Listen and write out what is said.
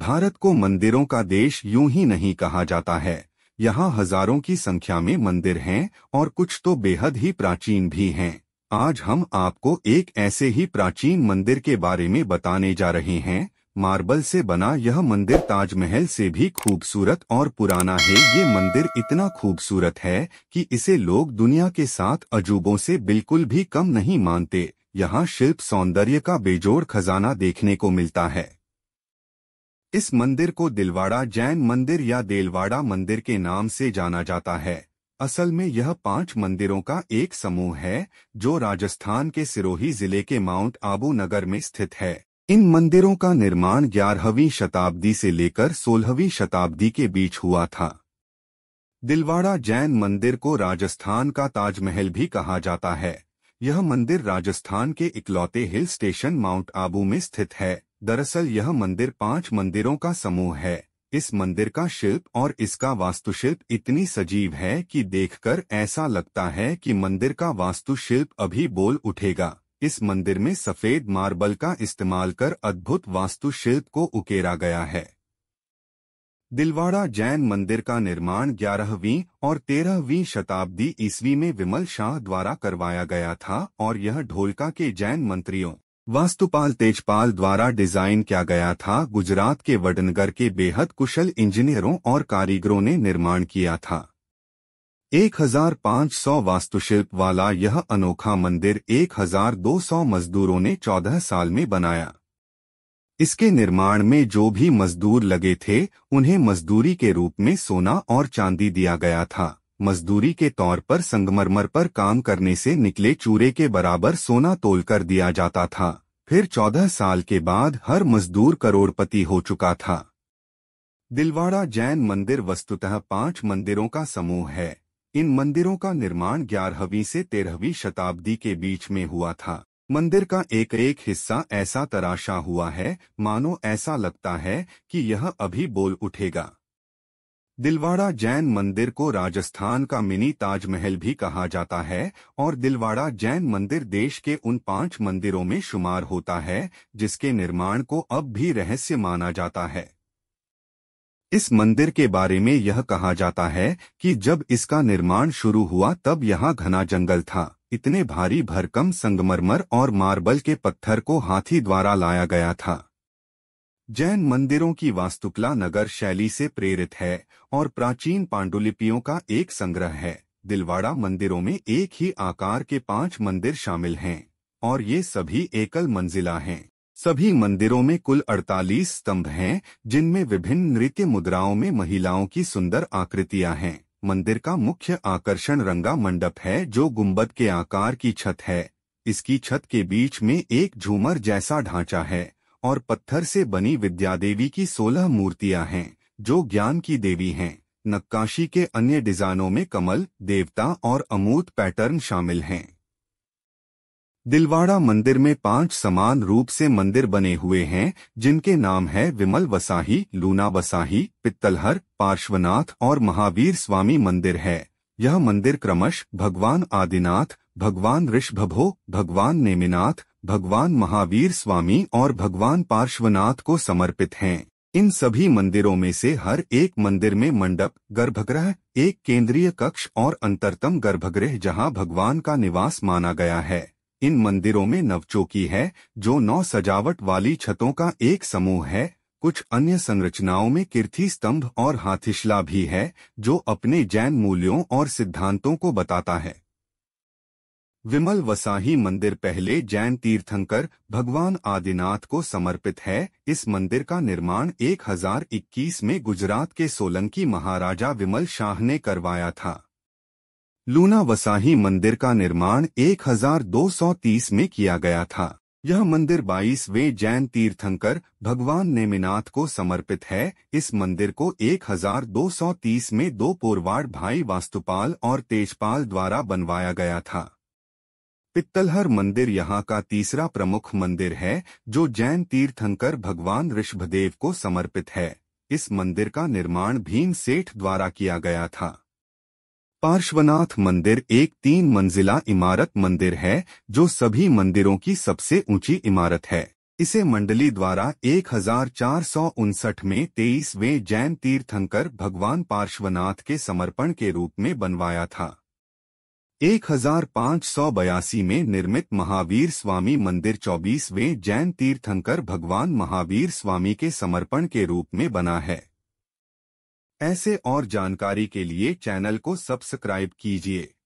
भारत को मंदिरों का देश यूं ही नहीं कहा जाता है यहाँ हजारों की संख्या में मंदिर हैं और कुछ तो बेहद ही प्राचीन भी हैं आज हम आपको एक ऐसे ही प्राचीन मंदिर के बारे में बताने जा रहे हैं मार्बल से बना यह मंदिर ताजमहल से भी खूबसूरत और पुराना है ये मंदिर इतना खूबसूरत है कि इसे लोग दुनिया के साथ अजूबों से बिल्कुल भी कम नहीं मानते यहाँ शिल्प सौंदर्य का बेजोड़ खजाना देखने को मिलता है इस मंदिर को दिलवाड़ा जैन मंदिर या देलवाड़ा मंदिर के नाम से जाना जाता है असल में यह पांच मंदिरों का एक समूह है जो राजस्थान के सिरोही जिले के माउंट आबू नगर में स्थित है इन मंदिरों का निर्माण ग्यारहवीं शताब्दी से लेकर सोलहवीं शताब्दी के बीच हुआ था दिलवाड़ा जैन मंदिर को राजस्थान का ताजमहल भी कहा जाता है यह मंदिर राजस्थान के इकलौते हिल स्टेशन माउंट आबू में स्थित है दरअसल यह मंदिर पांच मंदिरों का समूह है इस मंदिर का शिल्प और इसका वास्तुशिल्प इतनी सजीव है कि देखकर ऐसा लगता है कि मंदिर का वास्तुशिल्प अभी बोल उठेगा इस मंदिर में सफेद मार्बल का इस्तेमाल कर अद्भुत वास्तुशिल्प को उकेरा गया है दिलवाड़ा जैन मंदिर का निर्माण 11वीं और 13वीं शताब्दी ईस्वी में विमल शाह द्वारा करवाया गया था और यह ढोलका के जैन मंत्रियों वास्तुपाल तेजपाल द्वारा डिजाइन किया गया था गुजरात के वडनगर के बेहद कुशल इंजीनियरों और कारीगरों ने निर्माण किया था 1500 वास्तुशिल्प वाला यह अनोखा मंदिर 1200 मजदूरों ने 14 साल में बनाया इसके निर्माण में जो भी मजदूर लगे थे उन्हें मजदूरी के रूप में सोना और चांदी दिया गया था मजदूरी के तौर पर संगमरमर पर काम करने से निकले चूरे के बराबर सोना तोल कर दिया जाता था फिर चौदह साल के बाद हर मजदूर करोड़पति हो चुका था दिलवाड़ा जैन मंदिर वस्तुतः पांच मंदिरों का समूह है इन मंदिरों का निर्माण ग्यारहवीं से तेरहवीं शताब्दी के बीच में हुआ था मंदिर का एक एक हिस्सा ऐसा तराशा हुआ है मानो ऐसा लगता है कि यह अभी बोल उठेगा दिलवाड़ा जैन मंदिर को राजस्थान का मिनी ताजमहल भी कहा जाता है और दिलवाड़ा जैन मंदिर देश के उन पांच मंदिरों में शुमार होता है जिसके निर्माण को अब भी रहस्य माना जाता है इस मंदिर के बारे में यह कहा जाता है कि जब इसका निर्माण शुरू हुआ तब यहाँ घना जंगल था इतने भारी भरकम संगमरमर और मार्बल के पत्थर को हाथी द्वारा लाया गया था जैन मंदिरों की वास्तुकला नगर शैली से प्रेरित है और प्राचीन पांडुलिपियों का एक संग्रह है दिलवाड़ा मंदिरों में एक ही आकार के पांच मंदिर शामिल हैं और ये सभी एकल मंजिला हैं सभी मंदिरों में कुल 48 स्तंभ हैं जिनमें विभिन्न नृत्य मुद्राओं में महिलाओं की सुंदर आकृतियां हैं मंदिर का मुख्य आकर्षण रंगा मंडप है जो गुम्बद के आकार की छत है इसकी छत के बीच में एक झूमर जैसा ढांचा है और पत्थर से बनी विद्या देवी की सोलह मूर्तियां हैं जो ज्ञान की देवी हैं नक्काशी के अन्य डिजाइनों में कमल देवता और अमूत पैटर्न शामिल हैं दिलवाड़ा मंदिर में पांच समान रूप से मंदिर बने हुए हैं जिनके नाम है विमल वसाही लूना वसाही पित्तलहर पार्श्वनाथ और महावीर स्वामी मंदिर है यह मंदिर क्रमश भगवान आदिनाथ भगवान ऋषभभो भगवान नेमिनाथ भगवान महावीर स्वामी और भगवान पार्श्वनाथ को समर्पित हैं इन सभी मंदिरों में से हर एक मंदिर में मंडप गर्भगृह एक केंद्रीय कक्ष और अंतरतम गर्भगृह जहां भगवान का निवास माना गया है इन मंदिरों में नवचौकी है जो नौ सजावट वाली छतों का एक समूह है कुछ अन्य संरचनाओं में कीर्ति स्तंभ और हाथिशला भी है जो अपने जैन मूल्यों और सिद्धांतों को बताता है विमल वसाही मंदिर पहले जैन तीर्थंकर भगवान आदिनाथ को समर्पित है इस मंदिर का निर्माण 1021 में गुजरात के सोलंकी महाराजा विमल शाह ने करवाया था लूना वसाही मंदिर का निर्माण 1230 में किया गया था यह मंदिर 22वें जैन तीर्थंकर भगवान नेमिनाथ को समर्पित है इस मंदिर को 1230 में दो पोरवाड़ भाई वास्तुपाल और तेजपाल द्वारा बनवाया गया था पित्तलहर मंदिर यहाँ का तीसरा प्रमुख मंदिर है जो जैन तीर्थंकर भगवान ऋषभदेव को समर्पित है इस मंदिर का निर्माण भीम सेठ द्वारा किया गया था पार्श्वनाथ मंदिर एक तीन मंजिला इमारत मंदिर है जो सभी मंदिरों की सबसे ऊंची इमारत है इसे मंडली द्वारा एक में तेईसवें जैन तीर्थंकर भगवान पार्श्वनाथ के समर्पण के रूप में बनवाया था बयासी में निर्मित महावीर स्वामी मंदिर 24वें जैन तीर्थंकर भगवान महावीर स्वामी के समर्पण के रूप में बना है ऐसे और जानकारी के लिए चैनल को सब्सक्राइब कीजिए